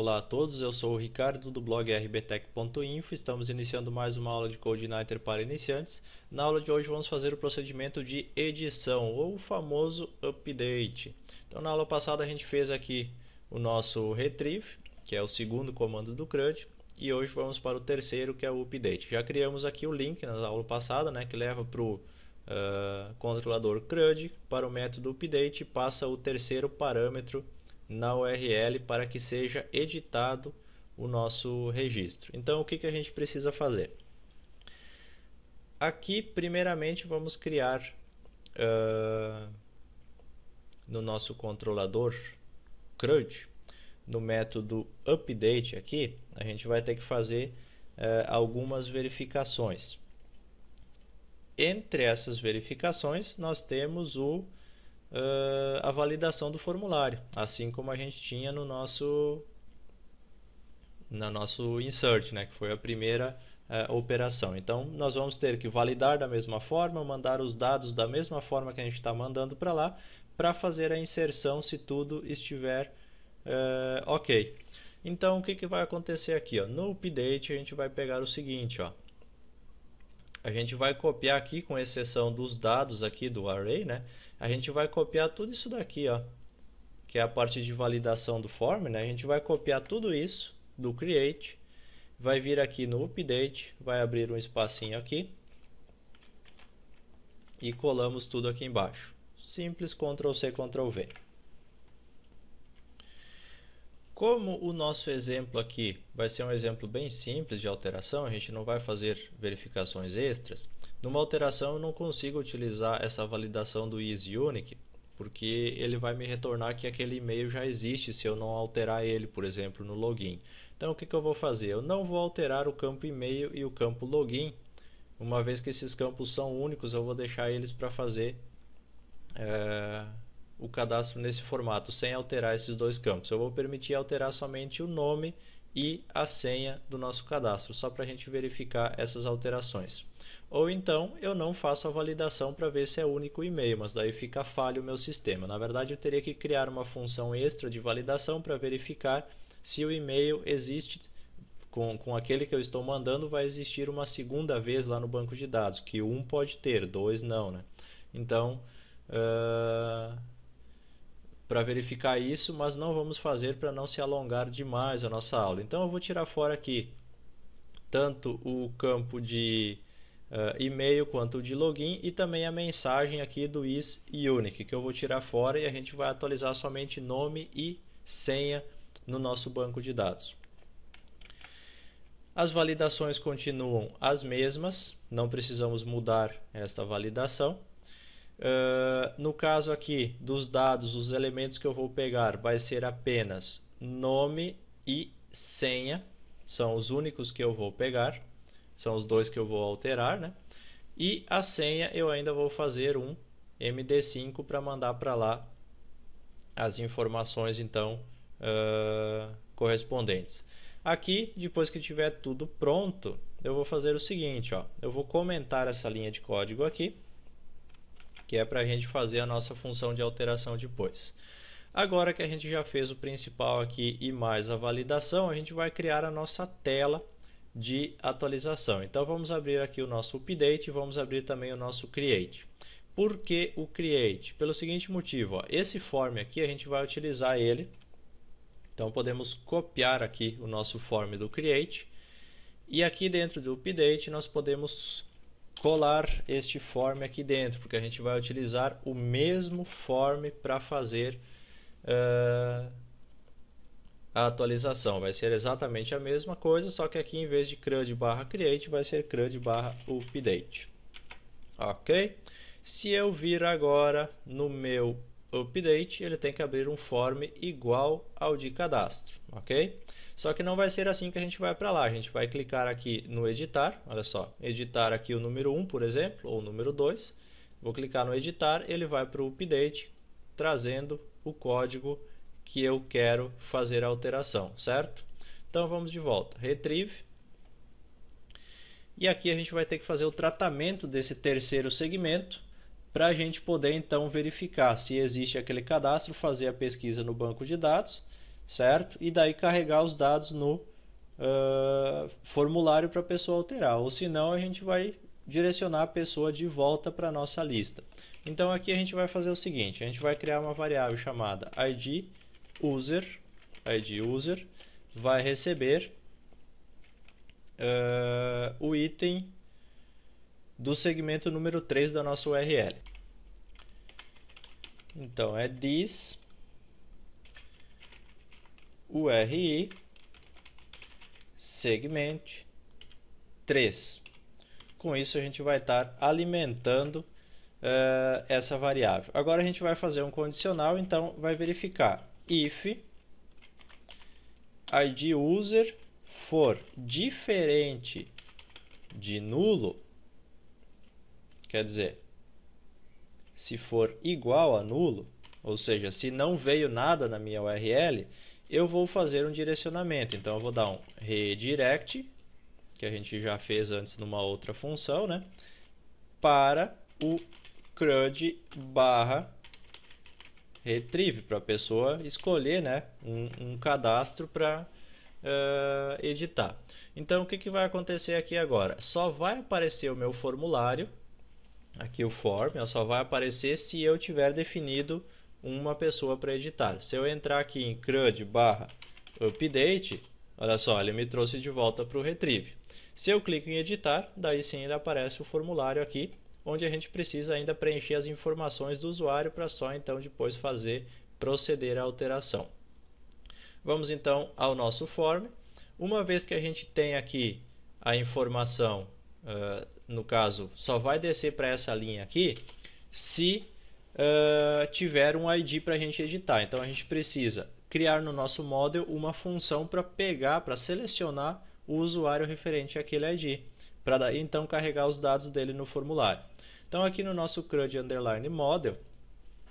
Olá a todos, eu sou o Ricardo do blog rbtech.info. Estamos iniciando mais uma aula de CodeNighter para iniciantes. Na aula de hoje vamos fazer o procedimento de edição, ou o famoso update. Então na aula passada a gente fez aqui o nosso retrieve, que é o segundo comando do CRUD, e hoje vamos para o terceiro, que é o update. Já criamos aqui o link na aula passada, né, que leva para o uh, controlador CRUD, para o método update, passa o terceiro parâmetro na URL para que seja editado o nosso registro. Então, o que, que a gente precisa fazer? Aqui, primeiramente, vamos criar uh, no nosso controlador CRUD, no método update aqui, a gente vai ter que fazer uh, algumas verificações. Entre essas verificações, nós temos o uh, a validação do formulário, assim como a gente tinha no nosso na nosso insert, né, que foi a primeira uh, operação. Então, nós vamos ter que validar da mesma forma, mandar os dados da mesma forma que a gente está mandando para lá, para fazer a inserção se tudo estiver uh, ok. Então, o que, que vai acontecer aqui? Ó? No update, a gente vai pegar o seguinte, ó, a gente vai copiar aqui, com exceção dos dados aqui do array, né? A gente vai copiar tudo isso daqui, ó, que é a parte de validação do form, né? A gente vai copiar tudo isso do create, vai vir aqui no update, vai abrir um espacinho aqui e colamos tudo aqui embaixo. Simples Ctrl C Ctrl V. Como o nosso exemplo aqui vai ser um exemplo bem simples de alteração, a gente não vai fazer verificações extras. Numa alteração eu não consigo utilizar essa validação do isUnique, porque ele vai me retornar que aquele e-mail já existe se eu não alterar ele, por exemplo, no login. Então o que, que eu vou fazer? Eu não vou alterar o campo e-mail e o campo login, uma vez que esses campos são únicos, eu vou deixar eles para fazer... É o cadastro nesse formato, sem alterar esses dois campos. Eu vou permitir alterar somente o nome e a senha do nosso cadastro, só para a gente verificar essas alterações. Ou então eu não faço a validação para ver se é único e-mail, mas daí fica falho o meu sistema. Na verdade, eu teria que criar uma função extra de validação para verificar se o e-mail existe com, com aquele que eu estou mandando, vai existir uma segunda vez lá no banco de dados, que um pode ter, dois não. Né? Então, uh para verificar isso, mas não vamos fazer para não se alongar demais a nossa aula. Então eu vou tirar fora aqui tanto o campo de uh, e-mail quanto o de login e também a mensagem aqui do is unique que eu vou tirar fora e a gente vai atualizar somente nome e senha no nosso banco de dados. As validações continuam as mesmas, não precisamos mudar esta validação. Uh, no caso aqui dos dados, os elementos que eu vou pegar vai ser apenas nome e senha, são os únicos que eu vou pegar, são os dois que eu vou alterar, né? E a senha eu ainda vou fazer um MD5 para mandar para lá as informações então uh, correspondentes. Aqui, depois que tiver tudo pronto, eu vou fazer o seguinte, ó, eu vou comentar essa linha de código aqui que é para a gente fazer a nossa função de alteração depois. Agora que a gente já fez o principal aqui e mais a validação, a gente vai criar a nossa tela de atualização. Então vamos abrir aqui o nosso update e vamos abrir também o nosso create. Por que o create? Pelo seguinte motivo, ó, esse form aqui a gente vai utilizar ele. Então podemos copiar aqui o nosso form do create e aqui dentro do update nós podemos colar este form aqui dentro, porque a gente vai utilizar o mesmo form para fazer uh, a atualização. Vai ser exatamente a mesma coisa, só que aqui em vez de CRUD barra create, vai ser CRUD barra update. Ok? Se eu vir agora no meu update, ele tem que abrir um form igual ao de cadastro, ok? Só que não vai ser assim que a gente vai para lá. A gente vai clicar aqui no editar, olha só, editar aqui o número 1, por exemplo, ou o número 2. Vou clicar no editar, ele vai para o update, trazendo o código que eu quero fazer a alteração, certo? Então vamos de volta, retrieve. E aqui a gente vai ter que fazer o tratamento desse terceiro segmento para a gente poder então verificar se existe aquele cadastro, fazer a pesquisa no banco de dados certo? E daí carregar os dados no uh, formulário para a pessoa alterar, ou senão a gente vai direcionar a pessoa de volta para a nossa lista. Então aqui a gente vai fazer o seguinte, a gente vai criar uma variável chamada id user, id user vai receber uh, o item do segmento número 3 da nossa URL. Então é this URI segment 3. Com isso a gente vai estar alimentando uh, essa variável. Agora a gente vai fazer um condicional, então vai verificar if id user for diferente de nulo, quer dizer, se for igual a nulo, ou seja, se não veio nada na minha URL, eu vou fazer um direcionamento. Então eu vou dar um redirect, que a gente já fez antes numa outra função, né? Para o CRUD barra retrieve, para a pessoa escolher né, um, um cadastro para uh, eh, editar. Então o que, que vai acontecer aqui agora? Só vai aparecer o meu formulário, aqui o form, só vai aparecer se eu tiver definido uma pessoa para editar. Se eu entrar aqui em CRUD barra update, olha só, ele me trouxe de volta para o Retrieve. Se eu clico em editar, daí sim ele aparece o formulário aqui, onde a gente precisa ainda preencher as informações do usuário para só então depois fazer proceder a alteração. Vamos então ao nosso form. Uma vez que a gente tem aqui a informação, uh, no caso, só vai descer para essa linha aqui, se tiver um ID para a gente editar. Então a gente precisa criar no nosso model uma função para pegar, para selecionar o usuário referente àquele ID, para então carregar os dados dele no formulário. Então aqui no nosso CRUD underline model,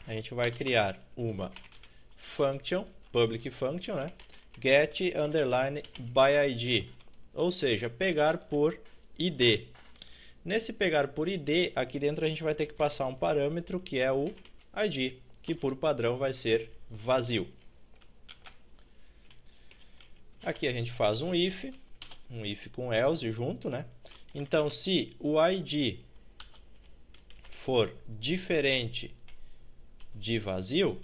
a gente vai criar uma function, public function, né? get underline by ID, ou seja, pegar por ID. Nesse pegar por ID, aqui dentro a gente vai ter que passar um parâmetro que é o ID, que por padrão vai ser vazio. Aqui a gente faz um if, um if com else junto, né? Então, se o ID for diferente de vazio,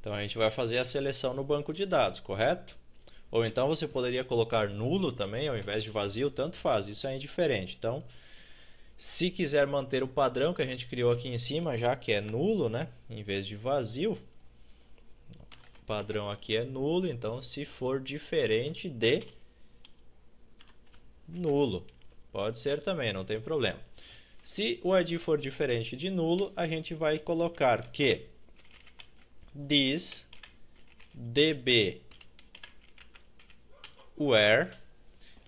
então a gente vai fazer a seleção no banco de dados, correto? Ou então você poderia colocar nulo também, ao invés de vazio, tanto faz, isso é indiferente. Então, se quiser manter o padrão que a gente criou aqui em cima, já que é nulo, né? em vez de vazio, o padrão aqui é nulo, então se for diferente de nulo, pode ser também, não tem problema. Se o id for diferente de nulo, a gente vai colocar que this db where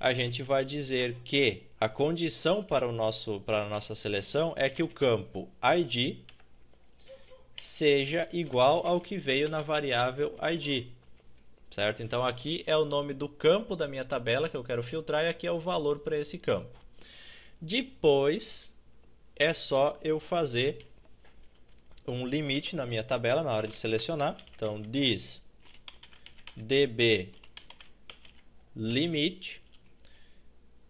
a gente vai dizer que a condição para, o nosso, para a nossa seleção é que o campo ID seja igual ao que veio na variável ID. Certo? Então aqui é o nome do campo da minha tabela que eu quero filtrar e aqui é o valor para esse campo. Depois é só eu fazer um limite na minha tabela na hora de selecionar. Então diz db limite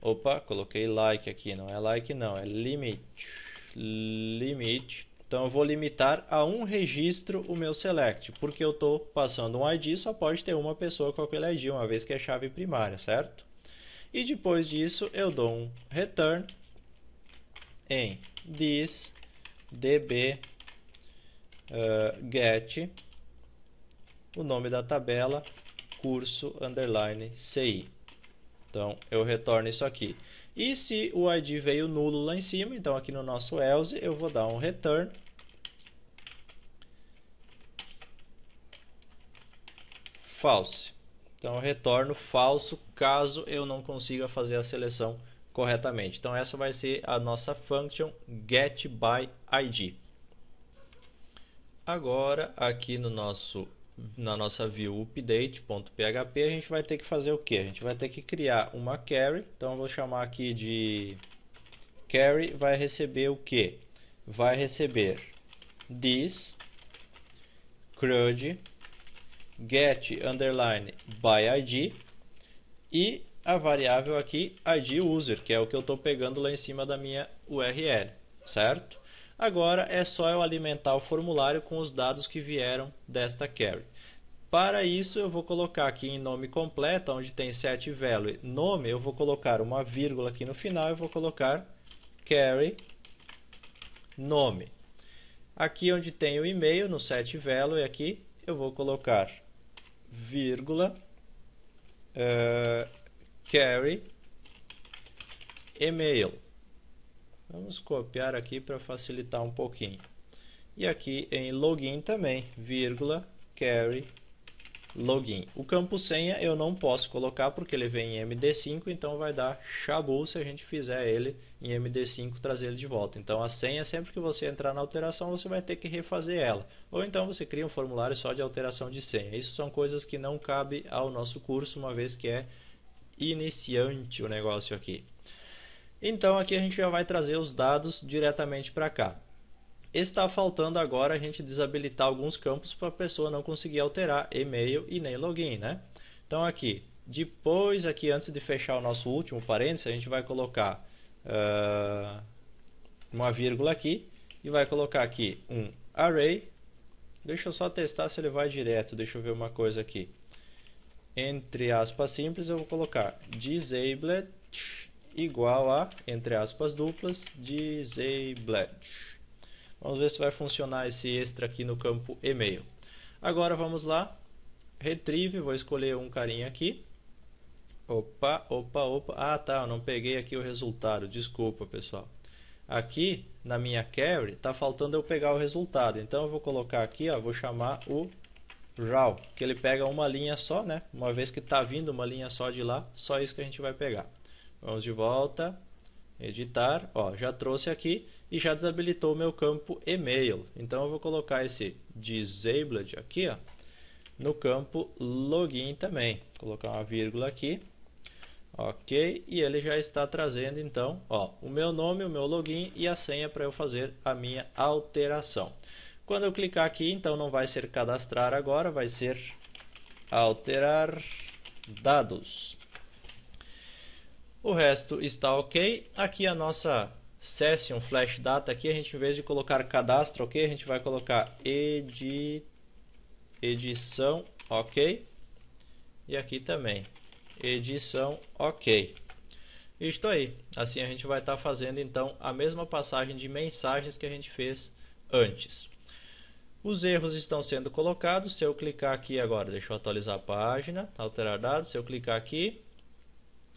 Opa, coloquei like aqui, não é like não, é limite. Limite. Então eu vou limitar a um registro o meu select, porque eu estou passando um ID, só pode ter uma pessoa com aquele ID, uma vez que é chave primária, certo? E depois disso eu dou um return em this db uh, get o nome da tabela curso underline ci. Então, eu retorno isso aqui. E se o id veio nulo lá em cima, então aqui no nosso else, eu vou dar um return. False. Então, eu retorno falso caso eu não consiga fazer a seleção corretamente. Então, essa vai ser a nossa function getById. Agora, aqui no nosso na nossa view update.php, a gente vai ter que fazer o que? A gente vai ter que criar uma carry, então eu vou chamar aqui de carry vai receber o que? Vai receber this crud get underline by id e a variável aqui id user, que é o que eu estou pegando lá em cima da minha URL, certo? Agora é só eu alimentar o formulário com os dados que vieram desta query. Para isso, eu vou colocar aqui em nome completo, onde tem set value nome, eu vou colocar uma vírgula aqui no final e vou colocar carry nome. Aqui onde tem o e-mail, no set value aqui, eu vou colocar vírgula uh, eh, carry email. Vamos copiar aqui para facilitar um pouquinho. E aqui em login também, vírgula, carry, login. O campo senha eu não posso colocar porque ele vem em MD5, então vai dar chabu se a gente fizer ele em MD5 trazer ele de volta. Então a senha, sempre que você entrar na alteração, você vai ter que refazer ela. Ou então você cria um formulário só de alteração de senha. Isso são coisas que não cabe ao nosso curso, uma vez que é iniciante o negócio aqui. Então aqui a gente já vai trazer os dados diretamente para cá. Está faltando agora a gente desabilitar alguns campos para a pessoa não conseguir alterar e-mail e nem login, né? Então aqui, depois aqui antes de fechar o nosso último parênteses, a gente vai colocar uh, uma vírgula aqui e vai colocar aqui um array. Deixa eu só testar se ele vai direto, deixa eu ver uma coisa aqui. Entre aspas simples eu vou colocar disabled igual a, entre aspas duplas, disabled. Vamos ver se vai funcionar esse extra aqui no campo e-mail. Agora vamos lá, retrieve, vou escolher um carinha aqui. Opa, opa, opa. Ah, tá, eu não peguei aqui o resultado, desculpa, pessoal. Aqui, na minha carry, está faltando eu pegar o resultado. Então eu vou colocar aqui, ó, vou chamar o RAW, que ele pega uma linha só, né? Uma vez que está vindo uma linha só de lá, só isso que a gente vai pegar. Vamos de volta, editar, ó, já trouxe aqui e já desabilitou o meu campo e-mail. Então eu vou colocar esse disabled aqui, ó, no campo login também. Vou colocar uma vírgula aqui. OK, e ele já está trazendo então, ó, o meu nome, o meu login e a senha para eu fazer a minha alteração. Quando eu clicar aqui, então não vai ser cadastrar agora, vai ser alterar dados. O resto está ok. Aqui a nossa session flash data aqui, a gente em vez de colocar cadastro ok, a gente vai colocar edi, edição ok. E aqui também, edição ok. Isto aí, assim a gente vai estar tá fazendo então a mesma passagem de mensagens que a gente fez antes. Os erros estão sendo colocados, se eu clicar aqui agora, deixa eu atualizar a página, alterar dados, se eu clicar aqui,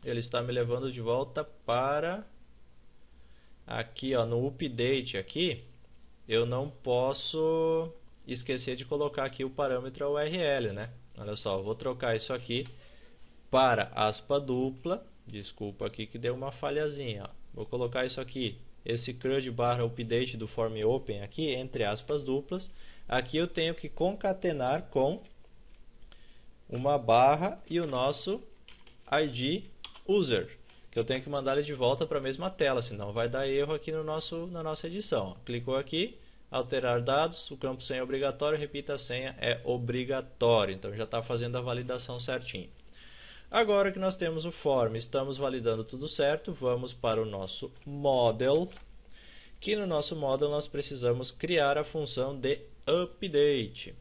ele está me levando de volta para aqui, ó, no update aqui, eu não posso esquecer de colocar aqui o parâmetro URL, né? Olha só, vou trocar isso aqui para aspa dupla, desculpa aqui que deu uma falhazinha, ó. Vou colocar isso aqui, esse CRUD barra update do form open aqui, entre aspas duplas. Aqui eu tenho que concatenar com uma barra e o nosso ID user, que eu tenho que mandar ele de volta para a mesma tela, senão vai dar erro aqui no nosso, na nossa edição. Clicou aqui, alterar dados, o campo senha é obrigatório, repita a senha, é obrigatório. Então já está fazendo a validação certinho. Agora que nós temos o form, estamos validando tudo certo, vamos para o nosso model, que no nosso model nós precisamos criar a função de update.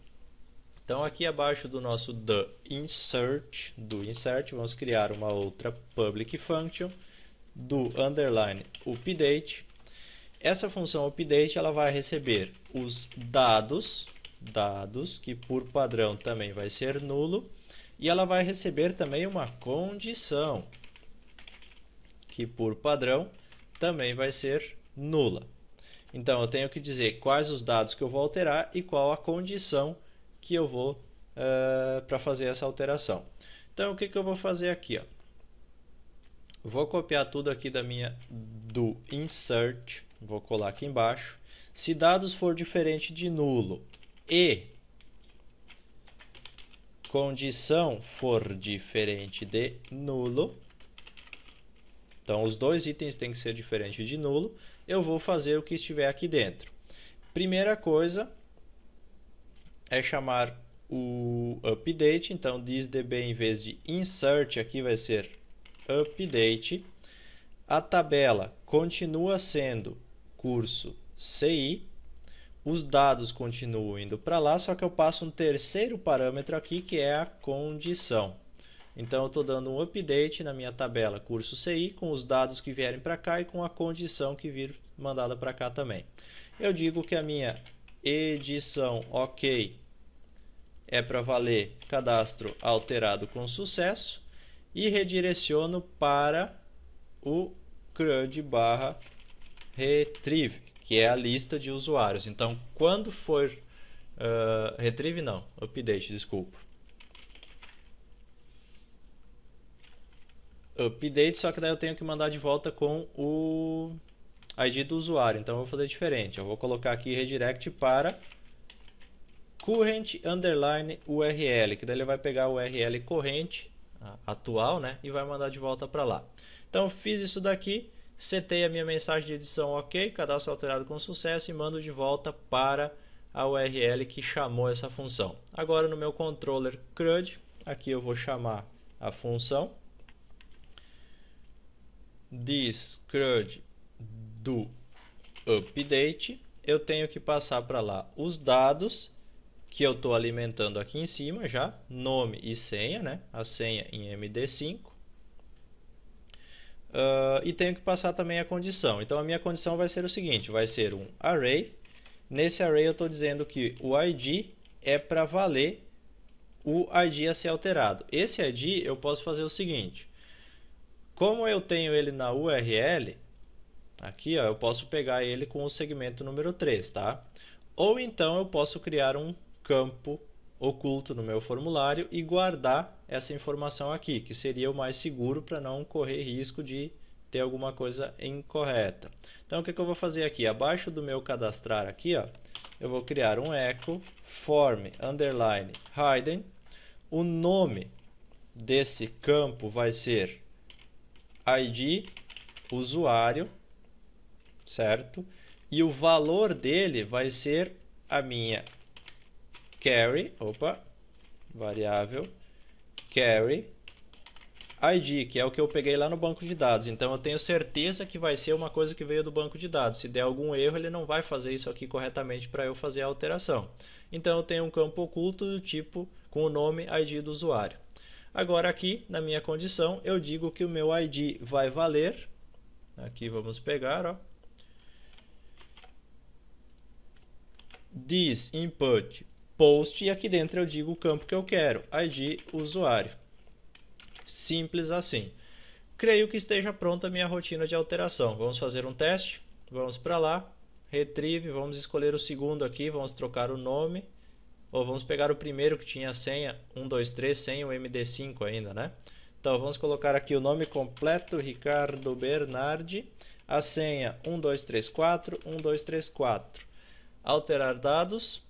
Então aqui abaixo do nosso the insert, do insert, vamos criar uma outra public function do underline update. Essa função update ela vai receber os dados, dados que por padrão também vai ser nulo, e ela vai receber também uma condição que por padrão também vai ser nula. Então eu tenho que dizer quais os dados que eu vou alterar e qual a condição que eu vou uh, eh, para fazer essa alteração. Então o que, que eu vou fazer aqui? Ó? Vou copiar tudo aqui da minha do insert, vou colar aqui embaixo. Se dados for diferente de nulo e condição for diferente de nulo, então os dois itens têm que ser diferentes de nulo, eu vou fazer o que estiver aqui dentro. Primeira coisa, é chamar o update, então diz DB em vez de insert aqui vai ser update. A tabela continua sendo curso CI, os dados continuam indo para lá, só que eu passo um terceiro parâmetro aqui que é a condição. Então eu estou dando um update na minha tabela curso CI com os dados que vierem para cá e com a condição que vir mandada para cá também. Eu digo que a minha edição ok é para valer cadastro alterado com sucesso e redireciono para o CRUD barra retrieve, que é a lista de usuários. Então, quando for uh, retrieve não, update, desculpa. Update, só que daí eu tenho que mandar de volta com o ID do usuário. Então eu vou fazer diferente. Eu vou colocar aqui redirect para current underline URL, que daí ele vai pegar o URL corrente atual, né, e vai mandar de volta para lá. Então fiz isso daqui, setei a minha mensagem de edição OK, cadastro alterado com sucesso e mando de volta para a URL que chamou essa função. Agora no meu controller CRUD, aqui eu vou chamar a função this CRUD do update, eu tenho que passar para lá os dados que eu estou alimentando aqui em cima já, nome e senha, né? a senha em MD5. Uh, ah, e tenho que passar também a condição. Então a minha condição vai ser o seguinte, vai ser um array. Nesse array eu estou dizendo que o ID é para valer o ID a ser alterado. Esse ID eu posso fazer o seguinte, como eu tenho ele na URL, Aqui ó, eu posso pegar ele com o segmento número 3, tá? Ou então eu posso criar um campo oculto no meu formulário e guardar essa informação aqui, que seria o mais seguro para não correr risco de ter alguma coisa incorreta. Então o que, que, eu vou fazer aqui? Abaixo do meu cadastrar aqui, ó, eu vou criar um echo form underline hidden. O nome desse campo vai ser id usuário certo? E o valor dele vai ser a minha carry, opa, variável carry ID, que é o que eu peguei lá no banco de dados. Então eu tenho certeza que vai ser uma coisa que veio do banco de dados. Se der algum erro, ele não vai fazer isso aqui corretamente para eu fazer a alteração. Então eu tenho um campo oculto do tipo com o nome ID do usuário. Agora aqui na minha condição eu digo que o meu ID vai valer. Aqui vamos pegar, ó, diz input post e aqui dentro eu digo o campo que eu quero, ID usuário. Simples assim. Creio que esteja pronta a minha rotina de alteração. Vamos fazer um teste. Vamos para lá, retrieve, vamos escolher o segundo aqui, vamos trocar o nome. Ou vamos pegar o primeiro que tinha a senha 123 sem o MD5 ainda, né? Então vamos colocar aqui o nome completo, Ricardo Bernardi, a senha 1234 1234 alterar dados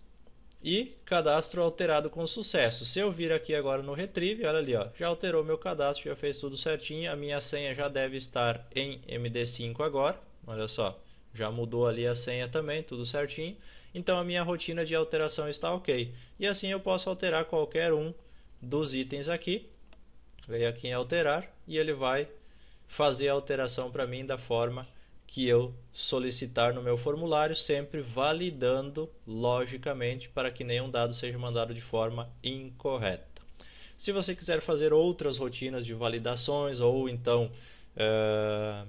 e cadastro alterado com sucesso. Se eu vir aqui agora no Retrieve, olha ali, ó, já alterou meu cadastro, já fez tudo certinho, a minha senha já deve estar em MD5 agora, olha só, já mudou ali a senha também, tudo certinho. Então a minha rotina de alteração está ok. E assim eu posso alterar qualquer um dos itens aqui. Veio aqui em alterar e ele vai fazer a alteração para mim da forma que eu solicitar no meu formulário, sempre validando logicamente para que nenhum dado seja mandado de forma incorreta. Se você quiser fazer outras rotinas de validações ou então eh,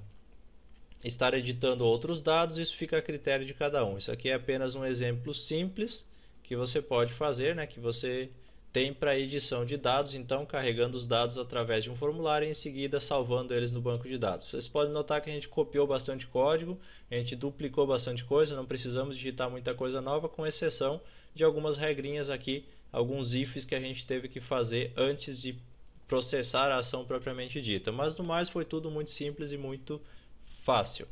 estar editando outros dados, isso fica a critério de cada um. Isso aqui é apenas um exemplo simples que você pode fazer, né, que você tem para edição de dados, então carregando os dados através de um formulário e em seguida salvando eles no banco de dados. Vocês podem notar que a gente copiou bastante código, a gente duplicou bastante coisa, não precisamos digitar muita coisa nova, com exceção de algumas regrinhas aqui, alguns ifs que a gente teve que fazer antes de processar a ação propriamente dita. Mas no mais foi tudo muito simples e muito fácil.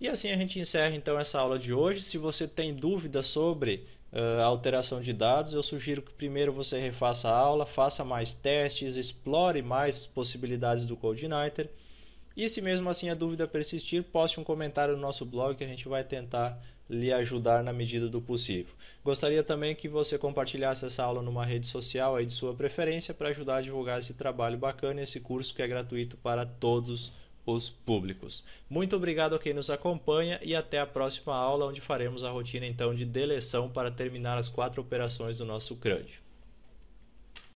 E assim a gente encerra então essa aula de hoje. Se você tem dúvidas sobre uh, alteração de dados, eu sugiro que primeiro você refaça a aula, faça mais testes, explore mais possibilidades do CodeNighter. E se mesmo assim a dúvida persistir, poste um comentário no nosso blog que a gente vai tentar lhe ajudar na medida do possível. Gostaria também que você compartilhasse essa aula numa rede social aí de sua preferência para ajudar a divulgar esse trabalho bacana, esse curso que é gratuito para todos os públicos. Muito obrigado a quem nos acompanha e até a próxima aula, onde faremos a rotina então de deleção para terminar as quatro operações do nosso CRUD.